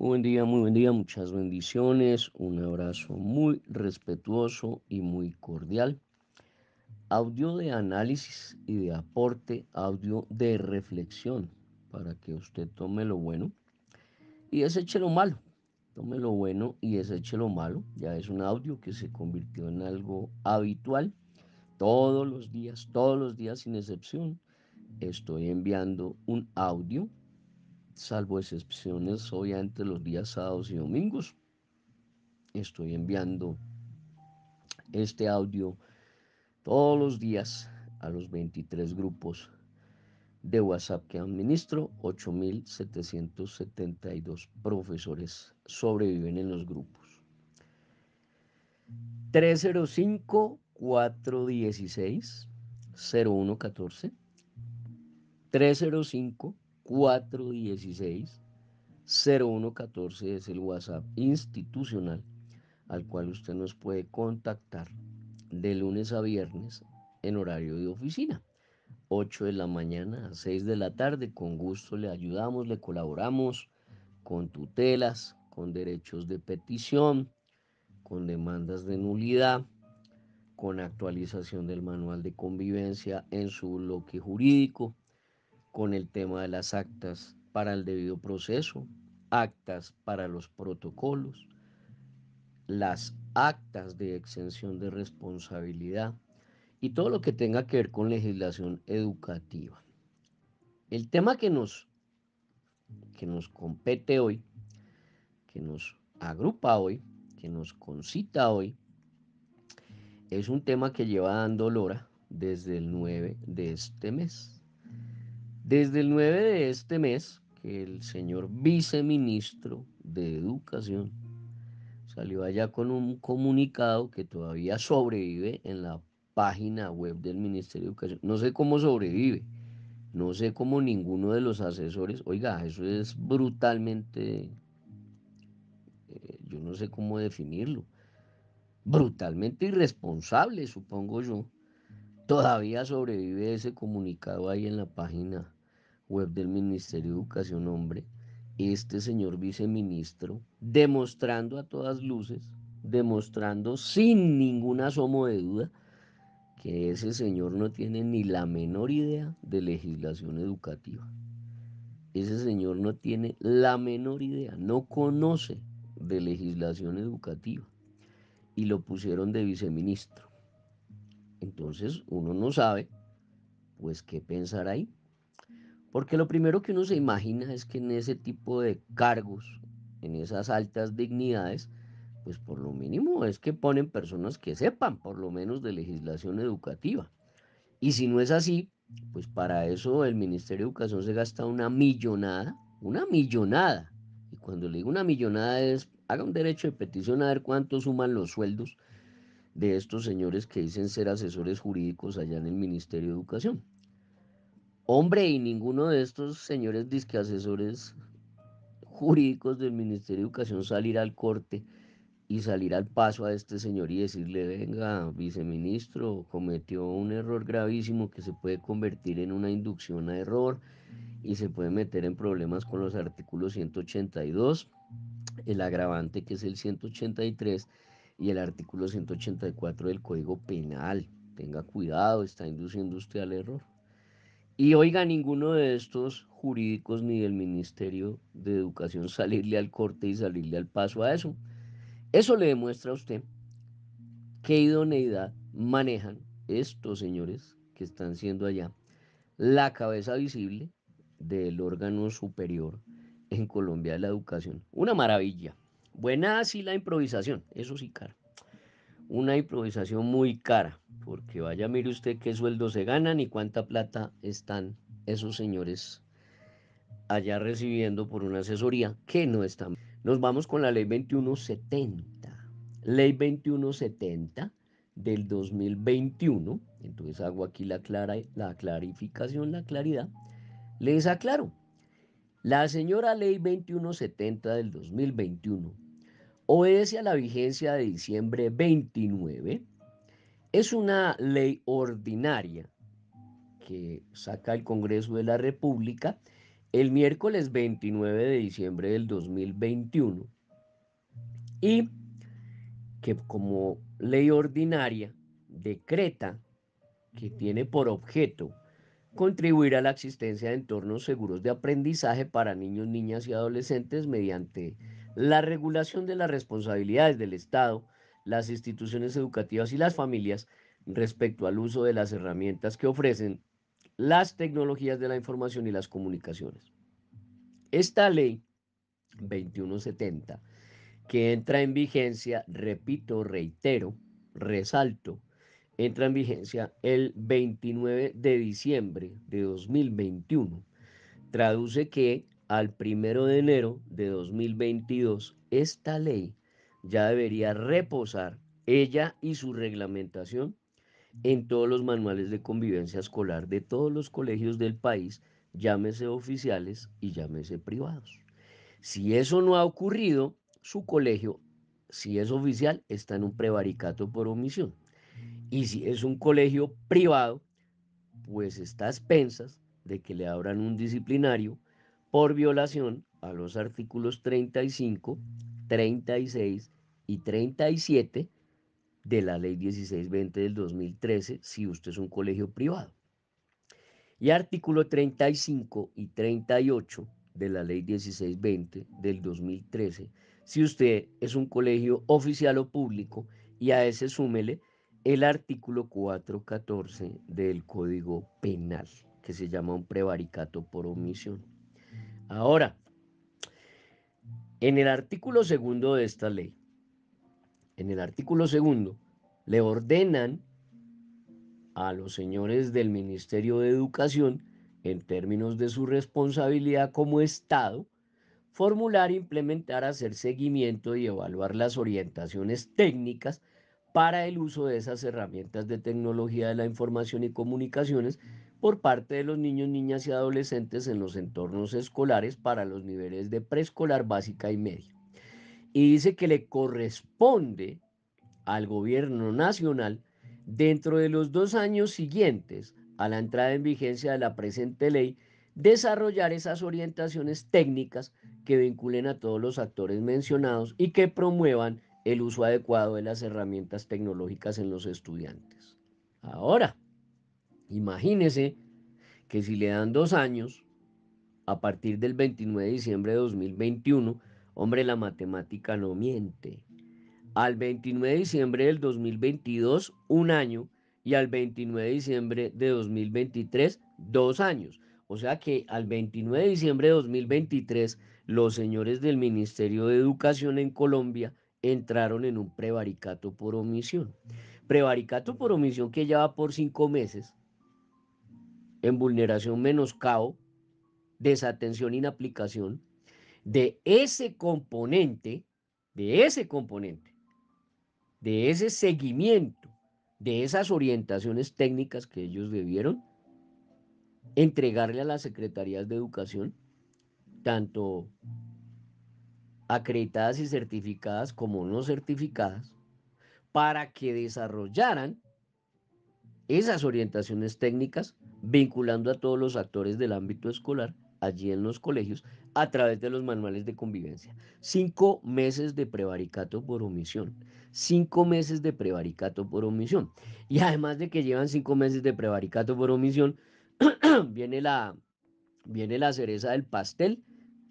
Muy buen día, muy buen día, muchas bendiciones, un abrazo muy respetuoso y muy cordial. Audio de análisis y de aporte, audio de reflexión, para que usted tome lo bueno y deseche lo malo. Tome lo bueno y deseche lo malo. Ya es un audio que se convirtió en algo habitual. Todos los días, todos los días sin excepción, estoy enviando un audio salvo excepciones, obviamente los días sábados y domingos. Estoy enviando este audio todos los días a los 23 grupos de WhatsApp que administro. 8.772 profesores sobreviven en los grupos. 305-416-0114. 305 416-0114 es el WhatsApp institucional al cual usted nos puede contactar de lunes a viernes en horario de oficina. 8 de la mañana a 6 de la tarde. Con gusto le ayudamos, le colaboramos con tutelas, con derechos de petición, con demandas de nulidad, con actualización del manual de convivencia en su bloque jurídico, con el tema de las actas para el debido proceso, actas para los protocolos, las actas de exención de responsabilidad y todo lo que tenga que ver con legislación educativa. El tema que nos, que nos compete hoy, que nos agrupa hoy, que nos concita hoy, es un tema que lleva dando lora desde el 9 de este mes. Desde el 9 de este mes, que el señor viceministro de Educación salió allá con un comunicado que todavía sobrevive en la página web del Ministerio de Educación. No sé cómo sobrevive, no sé cómo ninguno de los asesores, oiga, eso es brutalmente, eh, yo no sé cómo definirlo, brutalmente irresponsable, supongo yo Todavía sobrevive ese comunicado ahí en la página web del Ministerio de Educación, hombre. Este señor viceministro, demostrando a todas luces, demostrando sin ningún asomo de duda, que ese señor no tiene ni la menor idea de legislación educativa. Ese señor no tiene la menor idea, no conoce de legislación educativa. Y lo pusieron de viceministro. Entonces uno no sabe, pues, qué pensar ahí. Porque lo primero que uno se imagina es que en ese tipo de cargos, en esas altas dignidades, pues por lo mínimo es que ponen personas que sepan por lo menos de legislación educativa. Y si no es así, pues para eso el Ministerio de Educación se gasta una millonada, una millonada. Y cuando le digo una millonada es, haga un derecho de petición a ver cuánto suman los sueldos de estos señores que dicen ser asesores jurídicos allá en el Ministerio de Educación. Hombre, y ninguno de estos señores que asesores jurídicos del Ministerio de Educación salir al corte y salir al paso a este señor y decirle, venga, viceministro, cometió un error gravísimo que se puede convertir en una inducción a error y se puede meter en problemas con los artículos 182, el agravante que es el 183 y el artículo 184 del Código Penal. Tenga cuidado, está induciendo usted al error. Y oiga, ninguno de estos jurídicos ni del Ministerio de Educación salirle al corte y salirle al paso a eso. Eso le demuestra a usted qué idoneidad manejan estos señores que están siendo allá la cabeza visible del órgano superior en Colombia de la educación. Una maravilla. Buena así la improvisación, eso sí, caro una improvisación muy cara, porque vaya, mire usted qué sueldo se ganan y cuánta plata están esos señores allá recibiendo por una asesoría que no están. Nos vamos con la ley 2170. Ley 2170 del 2021. Entonces hago aquí la, clara, la clarificación, la claridad. Les aclaro. La señora ley 2170 del 2021 obedece a la vigencia de diciembre 29. Es una ley ordinaria que saca el Congreso de la República el miércoles 29 de diciembre del 2021 y que como ley ordinaria decreta que tiene por objeto contribuir a la existencia de entornos seguros de aprendizaje para niños, niñas y adolescentes mediante la regulación de las responsabilidades del Estado, las instituciones educativas y las familias respecto al uso de las herramientas que ofrecen las tecnologías de la información y las comunicaciones. Esta ley 2170, que entra en vigencia, repito, reitero, resalto, entra en vigencia el 29 de diciembre de 2021, traduce que al primero de enero de 2022, esta ley ya debería reposar ella y su reglamentación en todos los manuales de convivencia escolar de todos los colegios del país, llámese oficiales y llámese privados. Si eso no ha ocurrido, su colegio, si es oficial, está en un prevaricato por omisión. Y si es un colegio privado, pues está a expensas de que le abran un disciplinario por violación a los artículos 35, 36 y 37 de la ley 1620 del 2013 si usted es un colegio privado. Y artículo 35 y 38 de la ley 1620 del 2013 si usted es un colegio oficial o público y a ese súmele el artículo 414 del Código Penal que se llama un prevaricato por omisión. Ahora, en el artículo segundo de esta ley, en el artículo segundo, le ordenan a los señores del Ministerio de Educación, en términos de su responsabilidad como Estado, formular, implementar, hacer seguimiento y evaluar las orientaciones técnicas para el uso de esas herramientas de tecnología de la información y comunicaciones por parte de los niños, niñas y adolescentes en los entornos escolares para los niveles de preescolar básica y media. Y dice que le corresponde al gobierno nacional dentro de los dos años siguientes a la entrada en vigencia de la presente ley, desarrollar esas orientaciones técnicas que vinculen a todos los actores mencionados y que promuevan el uso adecuado de las herramientas tecnológicas en los estudiantes. Ahora, Imagínese que si le dan dos años, a partir del 29 de diciembre de 2021, hombre, la matemática no miente. Al 29 de diciembre del 2022, un año, y al 29 de diciembre de 2023, dos años. O sea que al 29 de diciembre de 2023, los señores del Ministerio de Educación en Colombia entraron en un prevaricato por omisión. Prevaricato por omisión que lleva por cinco meses en vulneración, menoscabo, desatención, inaplicación de ese componente, de ese componente, de ese seguimiento, de esas orientaciones técnicas que ellos debieron entregarle a las secretarías de educación, tanto acreditadas y certificadas como no certificadas, para que desarrollaran esas orientaciones técnicas vinculando a todos los actores del ámbito escolar allí en los colegios a través de los manuales de convivencia. Cinco meses de prevaricato por omisión. Cinco meses de prevaricato por omisión. Y además de que llevan cinco meses de prevaricato por omisión, viene, la, viene la cereza del pastel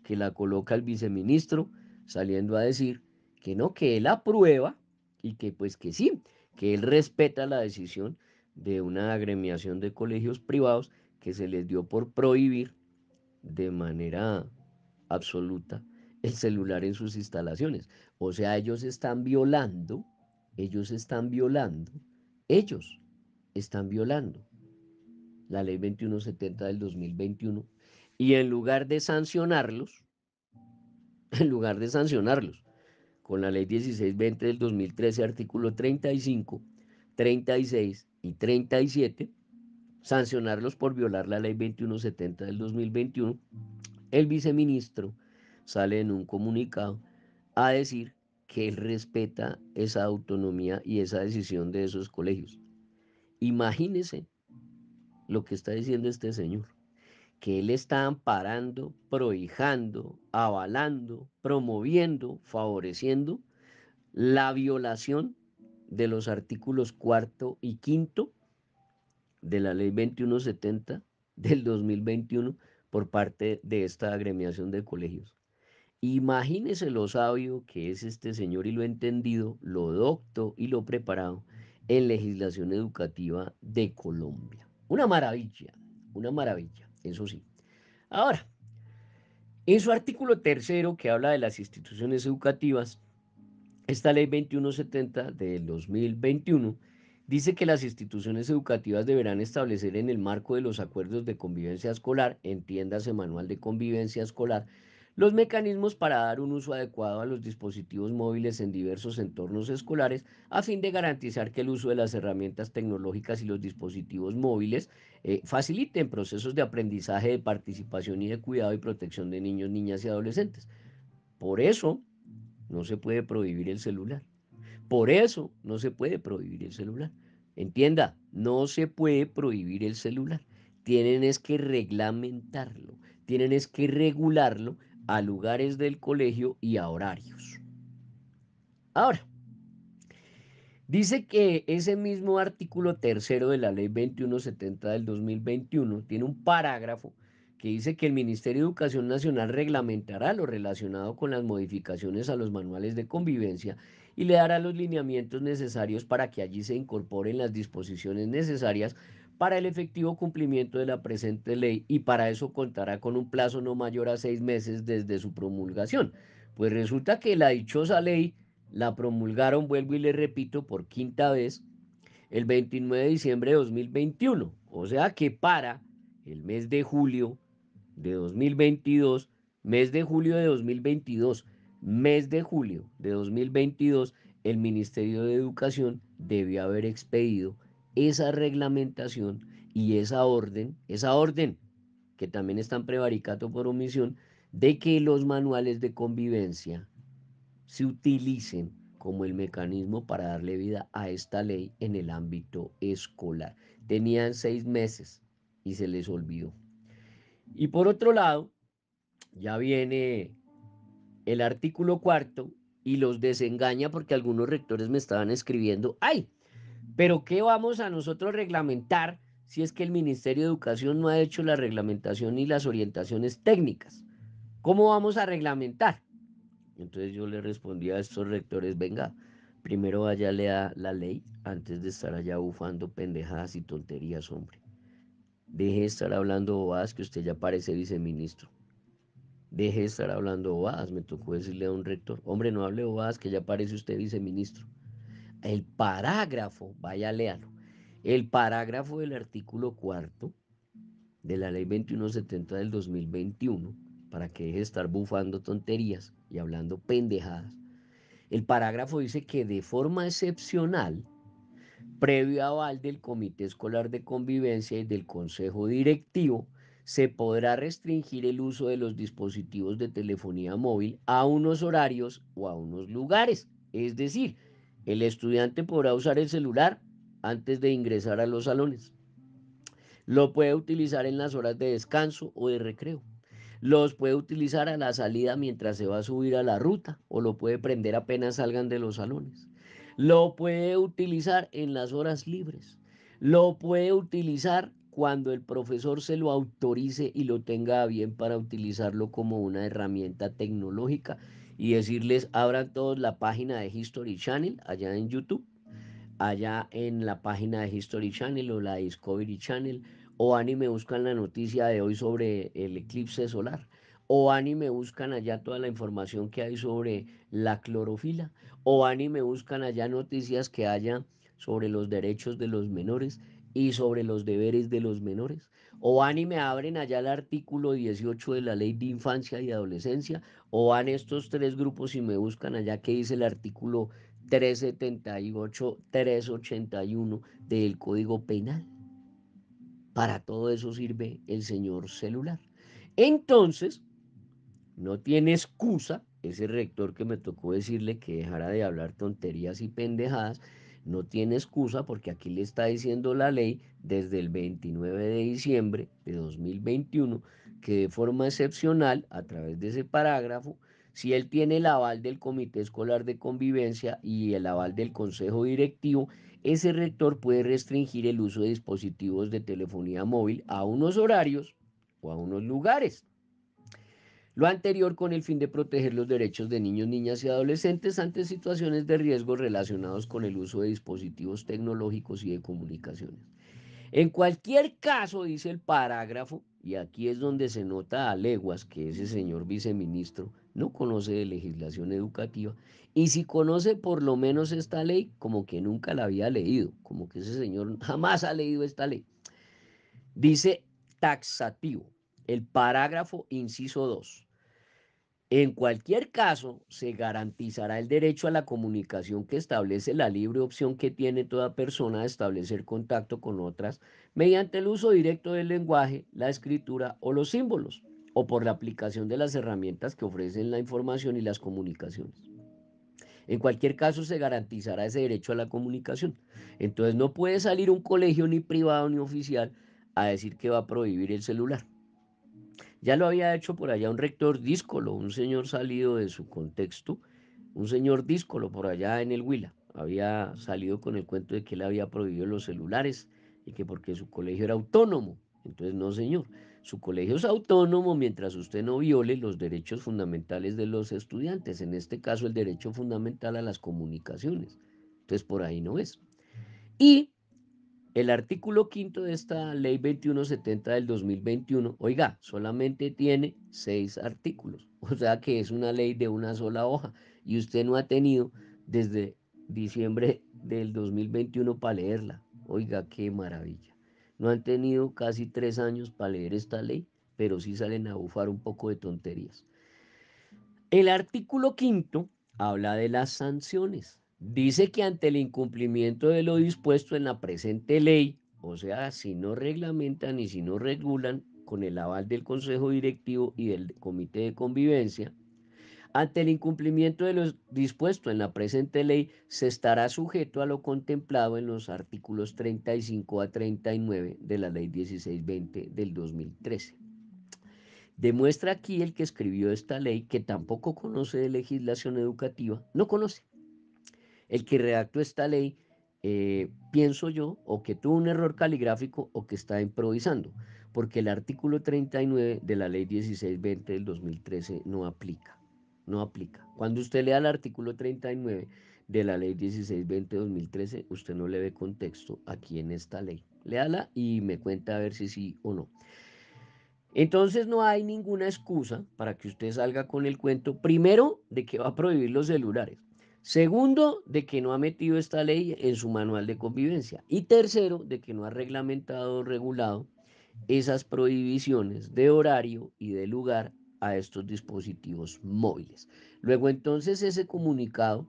que la coloca el viceministro saliendo a decir que no, que él aprueba y que pues que sí, que él respeta la decisión de una agremiación de colegios privados que se les dio por prohibir de manera absoluta el celular en sus instalaciones. O sea, ellos están violando, ellos están violando, ellos están violando la ley 2170 del 2021 y en lugar de sancionarlos, en lugar de sancionarlos, con la ley 1620 del 2013, artículo 35, 36, y 37, sancionarlos por violar la ley 2170 del 2021, el viceministro sale en un comunicado a decir que él respeta esa autonomía y esa decisión de esos colegios. Imagínese lo que está diciendo este señor, que él está amparando, prohijando, avalando, promoviendo, favoreciendo la violación de los artículos cuarto y quinto de la ley 2170 del 2021 por parte de esta agremiación de colegios. Imagínese lo sabio que es este señor y lo entendido, lo docto y lo preparado en legislación educativa de Colombia. Una maravilla, una maravilla, eso sí. Ahora, en su artículo tercero que habla de las instituciones educativas, esta ley 2170 del 2021 dice que las instituciones educativas deberán establecer en el marco de los acuerdos de convivencia escolar, entiéndase manual de convivencia escolar, los mecanismos para dar un uso adecuado a los dispositivos móviles en diversos entornos escolares a fin de garantizar que el uso de las herramientas tecnológicas y los dispositivos móviles eh, faciliten procesos de aprendizaje, de participación y de cuidado y protección de niños, niñas y adolescentes. Por eso, no se puede prohibir el celular. Por eso no se puede prohibir el celular. Entienda, no se puede prohibir el celular. Tienen es que reglamentarlo, tienen es que regularlo a lugares del colegio y a horarios. Ahora, dice que ese mismo artículo tercero de la ley 2170 del 2021 tiene un parágrafo que dice que el Ministerio de Educación Nacional reglamentará lo relacionado con las modificaciones a los manuales de convivencia y le dará los lineamientos necesarios para que allí se incorporen las disposiciones necesarias para el efectivo cumplimiento de la presente ley y para eso contará con un plazo no mayor a seis meses desde su promulgación. Pues resulta que la dichosa ley la promulgaron, vuelvo y le repito, por quinta vez, el 29 de diciembre de 2021. O sea que para el mes de julio de 2022, mes de julio de 2022, mes de julio de 2022, el Ministerio de Educación debió haber expedido esa reglamentación y esa orden, esa orden que también está en prevaricato por omisión, de que los manuales de convivencia se utilicen como el mecanismo para darle vida a esta ley en el ámbito escolar. Tenían seis meses y se les olvidó. Y por otro lado, ya viene el artículo cuarto y los desengaña porque algunos rectores me estaban escribiendo, ay, pero ¿qué vamos a nosotros reglamentar si es que el Ministerio de Educación no ha hecho la reglamentación ni las orientaciones técnicas? ¿Cómo vamos a reglamentar? Entonces yo le respondí a estos rectores, venga, primero vaya lea la ley antes de estar allá bufando pendejadas y tonterías, hombre. Deje de estar hablando bobadas que usted ya parece viceministro. Deje de estar hablando bobadas, me tocó decirle a un rector. Hombre, no hable bobadas que ya parece usted viceministro. El parágrafo, vaya léalo. El parágrafo del artículo cuarto de la ley 2170 del 2021, para que deje de estar bufando tonterías y hablando pendejadas. El parágrafo dice que de forma excepcional, previo aval del Comité Escolar de Convivencia y del Consejo Directivo, se podrá restringir el uso de los dispositivos de telefonía móvil a unos horarios o a unos lugares. Es decir, el estudiante podrá usar el celular antes de ingresar a los salones. Lo puede utilizar en las horas de descanso o de recreo. Los puede utilizar a la salida mientras se va a subir a la ruta o lo puede prender apenas salgan de los salones. Lo puede utilizar en las horas libres. Lo puede utilizar cuando el profesor se lo autorice y lo tenga bien para utilizarlo como una herramienta tecnológica y decirles abran todos la página de History Channel allá en YouTube, allá en la página de History Channel o la Discovery Channel o anime me buscan la noticia de hoy sobre el eclipse solar o y me buscan allá toda la información que hay sobre la clorofila. O y me buscan allá noticias que haya sobre los derechos de los menores y sobre los deberes de los menores. O van y me abren allá el artículo 18 de la ley de infancia y adolescencia. O van estos tres grupos y me buscan allá que dice el artículo 378, 381 del Código Penal. Para todo eso sirve el señor celular. Entonces, no tiene excusa ese rector que me tocó decirle que dejara de hablar tonterías y pendejadas, no tiene excusa porque aquí le está diciendo la ley desde el 29 de diciembre de 2021 que de forma excepcional, a través de ese parágrafo, si él tiene el aval del Comité Escolar de Convivencia y el aval del Consejo Directivo, ese rector puede restringir el uso de dispositivos de telefonía móvil a unos horarios o a unos lugares lo anterior con el fin de proteger los derechos de niños, niñas y adolescentes ante situaciones de riesgo relacionados con el uso de dispositivos tecnológicos y de comunicaciones. En cualquier caso, dice el parágrafo, y aquí es donde se nota a leguas que ese señor viceministro no conoce de legislación educativa, y si conoce por lo menos esta ley, como que nunca la había leído, como que ese señor jamás ha leído esta ley. Dice taxativo, el parágrafo inciso 2. En cualquier caso, se garantizará el derecho a la comunicación que establece la libre opción que tiene toda persona de establecer contacto con otras mediante el uso directo del lenguaje, la escritura o los símbolos, o por la aplicación de las herramientas que ofrecen la información y las comunicaciones. En cualquier caso, se garantizará ese derecho a la comunicación. Entonces, no puede salir un colegio ni privado ni oficial a decir que va a prohibir el celular. Ya lo había hecho por allá un rector díscolo, un señor salido de su contexto, un señor díscolo por allá en el Huila. Había salido con el cuento de que él había prohibido los celulares y que porque su colegio era autónomo. Entonces, no, señor, su colegio es autónomo mientras usted no viole los derechos fundamentales de los estudiantes, en este caso el derecho fundamental a las comunicaciones. Entonces, por ahí no es. Y el artículo quinto de esta ley 2170 del 2021, oiga, solamente tiene seis artículos, o sea que es una ley de una sola hoja y usted no ha tenido desde diciembre del 2021 para leerla. Oiga, qué maravilla. No han tenido casi tres años para leer esta ley, pero sí salen a bufar un poco de tonterías. El artículo quinto habla de las sanciones. Dice que ante el incumplimiento de lo dispuesto en la presente ley, o sea, si no reglamentan y si no regulan con el aval del Consejo Directivo y del Comité de Convivencia, ante el incumplimiento de lo dispuesto en la presente ley, se estará sujeto a lo contemplado en los artículos 35 a 39 de la Ley 1620 del 2013. Demuestra aquí el que escribió esta ley que tampoco conoce de legislación educativa, no conoce, el que redactó esta ley, eh, pienso yo, o que tuvo un error caligráfico o que está improvisando, porque el artículo 39 de la ley 1620 del 2013 no aplica, no aplica. Cuando usted lea el artículo 39 de la ley 1620 del 2013, usted no le ve contexto aquí en esta ley. Léala y me cuenta a ver si sí o no. Entonces no hay ninguna excusa para que usted salga con el cuento, primero, de que va a prohibir los celulares. Segundo, de que no ha metido esta ley en su manual de convivencia. Y tercero, de que no ha reglamentado o regulado esas prohibiciones de horario y de lugar a estos dispositivos móviles. Luego entonces ese comunicado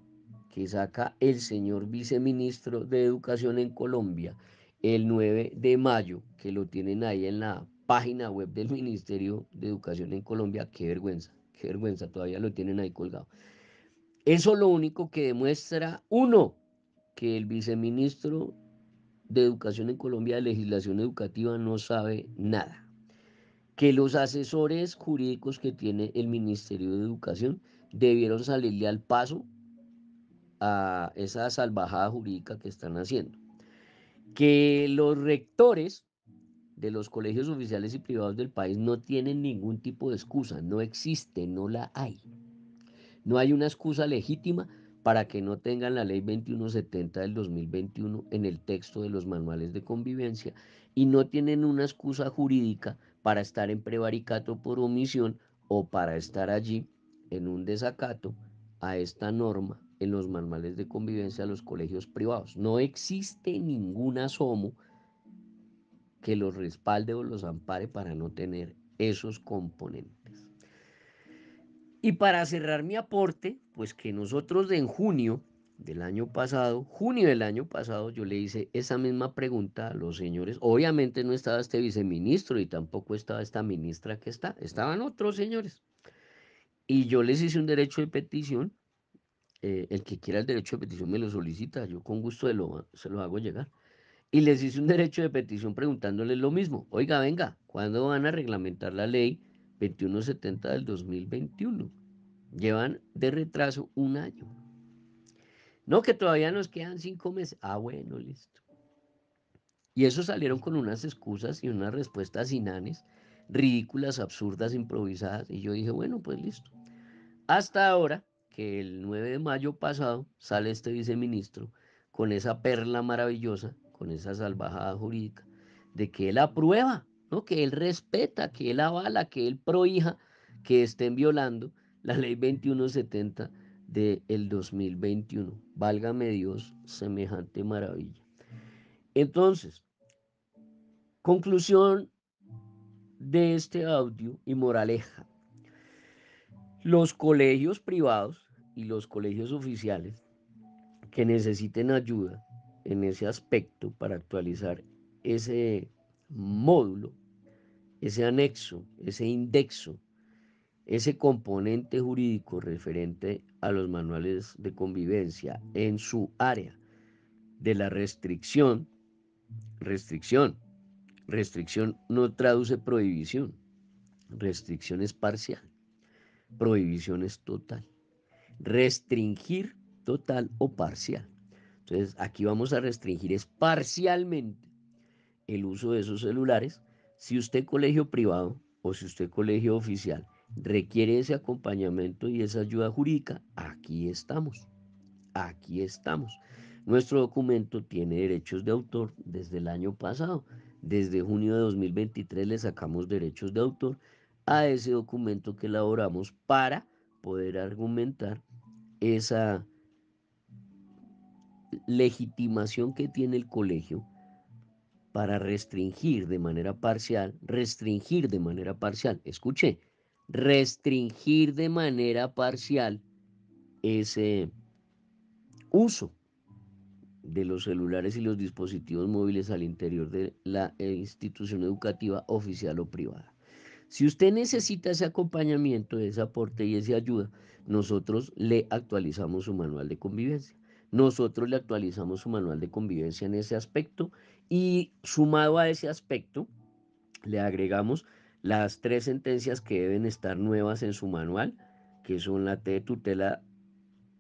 que saca el señor viceministro de Educación en Colombia el 9 de mayo, que lo tienen ahí en la página web del Ministerio de Educación en Colombia, qué vergüenza, qué vergüenza, todavía lo tienen ahí colgado. Eso lo único que demuestra, uno, que el viceministro de Educación en Colombia de Legislación Educativa no sabe nada. Que los asesores jurídicos que tiene el Ministerio de Educación debieron salirle al paso a esa salvajada jurídica que están haciendo. Que los rectores de los colegios oficiales y privados del país no tienen ningún tipo de excusa, no existe, no la hay. No hay una excusa legítima para que no tengan la ley 2170 del 2021 en el texto de los manuales de convivencia y no tienen una excusa jurídica para estar en prevaricato por omisión o para estar allí en un desacato a esta norma en los manuales de convivencia de los colegios privados. No existe ningún asomo que los respalde o los ampare para no tener esos componentes. Y para cerrar mi aporte, pues que nosotros en junio del año pasado, junio del año pasado, yo le hice esa misma pregunta a los señores. Obviamente no estaba este viceministro y tampoco estaba esta ministra que está, estaban otros señores. Y yo les hice un derecho de petición. Eh, el que quiera el derecho de petición me lo solicita, yo con gusto se lo hago llegar. Y les hice un derecho de petición preguntándoles lo mismo. Oiga, venga, ¿cuándo van a reglamentar la ley 2170 del 2021. Llevan de retraso un año. No, que todavía nos quedan cinco meses. Ah, bueno, listo. Y eso salieron con unas excusas y unas respuestas inanes, ridículas, absurdas, improvisadas. Y yo dije, bueno, pues listo. Hasta ahora, que el 9 de mayo pasado sale este viceministro con esa perla maravillosa, con esa salvajada jurídica, de que él aprueba que él respeta, que él avala, que él prohija que estén violando la ley 2170 del 2021. Válgame Dios, semejante maravilla. Entonces, conclusión de este audio y moraleja. Los colegios privados y los colegios oficiales que necesiten ayuda en ese aspecto para actualizar ese módulo ese anexo, ese indexo, ese componente jurídico referente a los manuales de convivencia en su área de la restricción, restricción, restricción no traduce prohibición, restricción es parcial, prohibición es total, restringir total o parcial. Entonces aquí vamos a restringir es parcialmente el uso de esos celulares si usted colegio privado o si usted colegio oficial requiere ese acompañamiento y esa ayuda jurídica, aquí estamos. Aquí estamos. Nuestro documento tiene derechos de autor desde el año pasado. Desde junio de 2023 le sacamos derechos de autor a ese documento que elaboramos para poder argumentar esa legitimación que tiene el colegio para restringir de manera parcial, restringir de manera parcial, escuche, restringir de manera parcial ese uso de los celulares y los dispositivos móviles al interior de la eh, institución educativa oficial o privada. Si usted necesita ese acompañamiento, ese aporte y esa ayuda, nosotros le actualizamos su manual de convivencia. Nosotros le actualizamos su manual de convivencia en ese aspecto y sumado a ese aspecto, le agregamos las tres sentencias que deben estar nuevas en su manual, que son la T tutela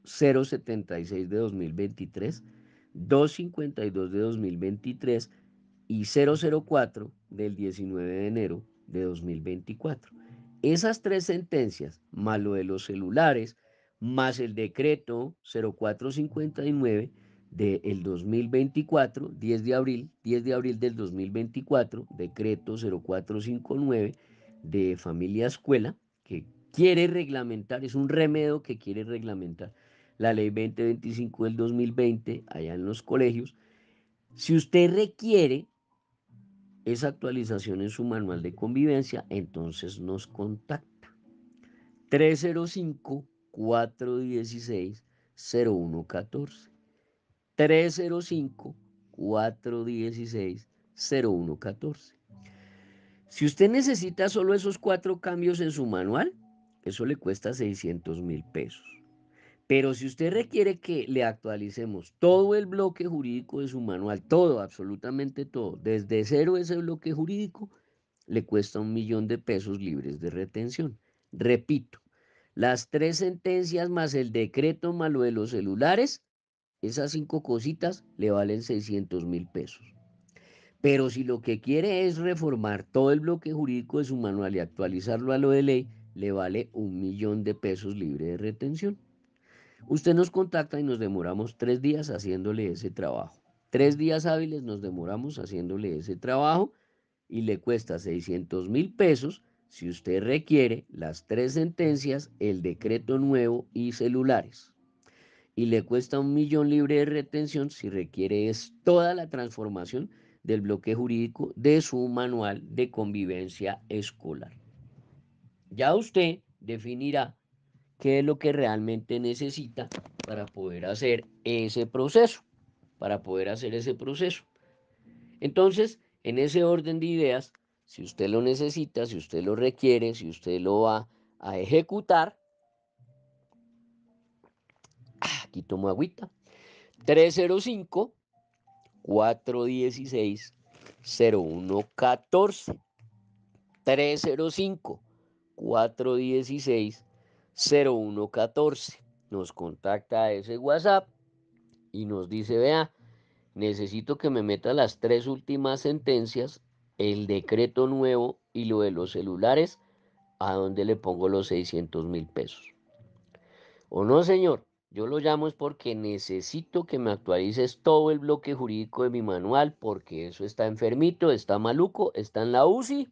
076 de 2023, 252 de 2023 y 004 del 19 de enero de 2024. Esas tres sentencias, más lo de los celulares, más el decreto 0459, del 2024, 10 de abril, 10 de abril del 2024, decreto 0459 de familia escuela, que quiere reglamentar, es un remedio que quiere reglamentar la ley 2025 del 2020 allá en los colegios. Si usted requiere esa actualización en su manual de convivencia, entonces nos contacta. 305 416 0114 305-416-0114. Si usted necesita solo esos cuatro cambios en su manual, eso le cuesta 600 mil pesos. Pero si usted requiere que le actualicemos todo el bloque jurídico de su manual, todo, absolutamente todo, desde cero ese bloque jurídico, le cuesta un millón de pesos libres de retención. Repito, las tres sentencias más el decreto malo de los celulares, esas cinco cositas le valen 600 mil pesos. Pero si lo que quiere es reformar todo el bloque jurídico de su manual y actualizarlo a lo de ley, le vale un millón de pesos libre de retención. Usted nos contacta y nos demoramos tres días haciéndole ese trabajo. Tres días hábiles nos demoramos haciéndole ese trabajo y le cuesta 600 mil pesos si usted requiere las tres sentencias, el decreto nuevo y celulares y le cuesta un millón libre de retención si requiere es toda la transformación del bloque jurídico de su manual de convivencia escolar. Ya usted definirá qué es lo que realmente necesita para poder hacer ese proceso, para poder hacer ese proceso. Entonces, en ese orden de ideas, si usted lo necesita, si usted lo requiere, si usted lo va a ejecutar, aquí tomo agüita. 305 416 0114 305 416 0114 nos contacta a ese WhatsApp y nos dice, vea, necesito que me meta las tres últimas sentencias, el decreto nuevo y lo de los celulares, a donde le pongo los 600 mil pesos. O no, señor, yo lo llamo es porque necesito que me actualices todo el bloque jurídico de mi manual, porque eso está enfermito, está maluco, está en la UCI.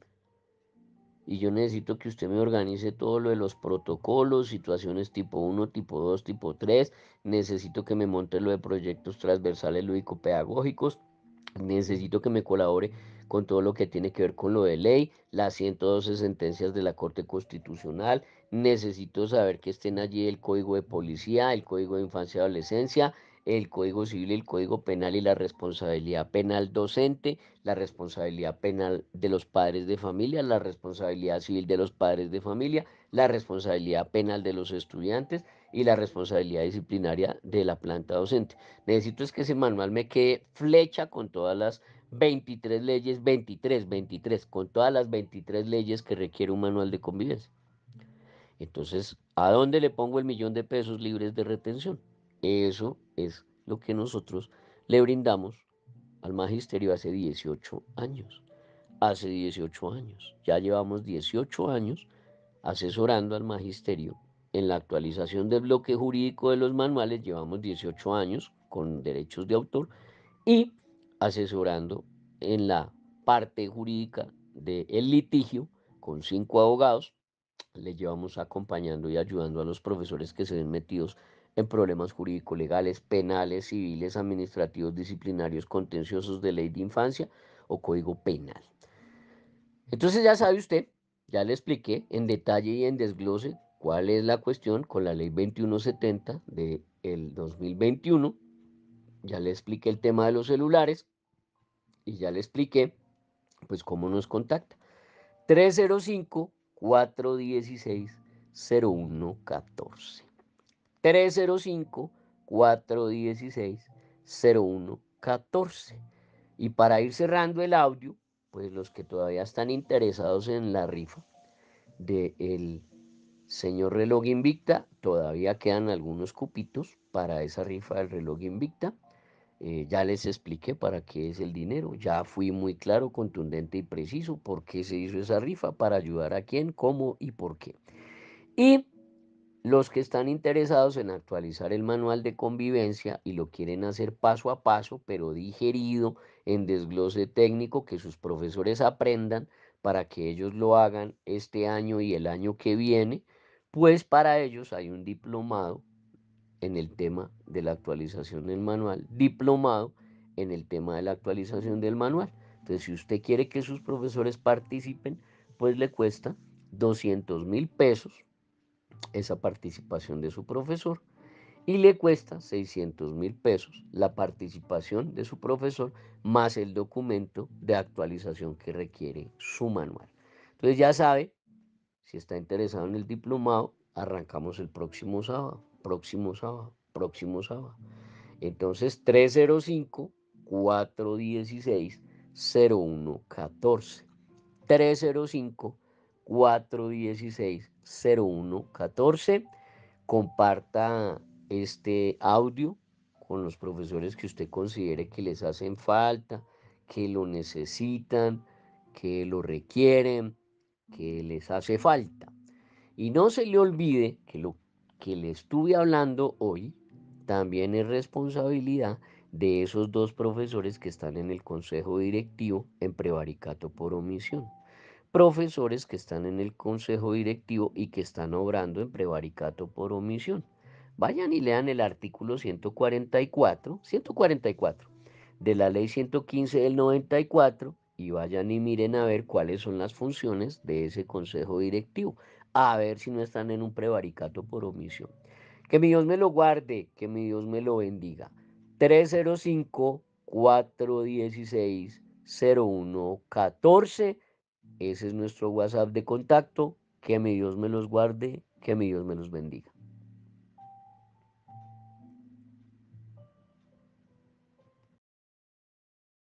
Y yo necesito que usted me organice todo lo de los protocolos, situaciones tipo 1, tipo 2, tipo 3. Necesito que me monte lo de proyectos transversales lúdico-pedagógicos necesito que me colabore con todo lo que tiene que ver con lo de ley, las 112 sentencias de la Corte Constitucional, necesito saber que estén allí el Código de Policía, el Código de Infancia y Adolescencia, el Código Civil, el Código Penal y la responsabilidad penal docente, la responsabilidad penal de los padres de familia, la responsabilidad civil de los padres de familia, la responsabilidad penal de los estudiantes y la responsabilidad disciplinaria de la planta docente. Necesito es que ese manual me quede flecha con todas las 23 leyes, 23, 23, con todas las 23 leyes que requiere un manual de convivencia. Entonces, ¿a dónde le pongo el millón de pesos libres de retención? Eso es lo que nosotros le brindamos al magisterio hace 18 años. Hace 18 años. Ya llevamos 18 años asesorando al magisterio. En la actualización del bloque jurídico de los manuales llevamos 18 años con derechos de autor y asesorando en la parte jurídica del litigio con cinco abogados. le llevamos acompañando y ayudando a los profesores que se ven metidos en problemas jurídico-legales, penales, civiles, administrativos, disciplinarios, contenciosos de ley de infancia o código penal. Entonces ya sabe usted, ya le expliqué en detalle y en desglose cuál es la cuestión con la ley 2170 del 2021. Ya le expliqué el tema de los celulares y ya le expliqué pues cómo nos contacta. 305 416 0114. 305-416-0114. Y para ir cerrando el audio, pues los que todavía están interesados en la rifa del señor reloj invicta, todavía quedan algunos cupitos para esa rifa del reloj invicta. Eh, ya les expliqué para qué es el dinero, ya fui muy claro, contundente y preciso por qué se hizo esa rifa, para ayudar a quién, cómo y por qué. Y los que están interesados en actualizar el manual de convivencia y lo quieren hacer paso a paso, pero digerido en desglose técnico, que sus profesores aprendan para que ellos lo hagan este año y el año que viene, pues para ellos hay un diplomado en el tema de la actualización del manual, diplomado en el tema de la actualización del manual. Entonces, si usted quiere que sus profesores participen, pues le cuesta 200 mil pesos esa participación de su profesor y le cuesta 600 mil pesos la participación de su profesor más el documento de actualización que requiere su manual. Entonces ya sabe, si está interesado en el diplomado, arrancamos el próximo sábado, próximo sábado, próximo sábado. Entonces 305 416 0114 305 416 0114. Comparta este audio con los profesores que usted considere que les hacen falta, que lo necesitan, que lo requieren, que les hace falta. Y no se le olvide que lo que le estuve hablando hoy también es responsabilidad de esos dos profesores que están en el consejo directivo en prevaricato por omisión profesores que están en el consejo directivo y que están obrando en prevaricato por omisión. Vayan y lean el artículo 144, 144 de la ley 115 del 94 y vayan y miren a ver cuáles son las funciones de ese consejo directivo, a ver si no están en un prevaricato por omisión. Que mi Dios me lo guarde, que mi Dios me lo bendiga. 305 416 0114 ese es nuestro WhatsApp de contacto. Que mi Dios me los guarde, que mi Dios me los bendiga.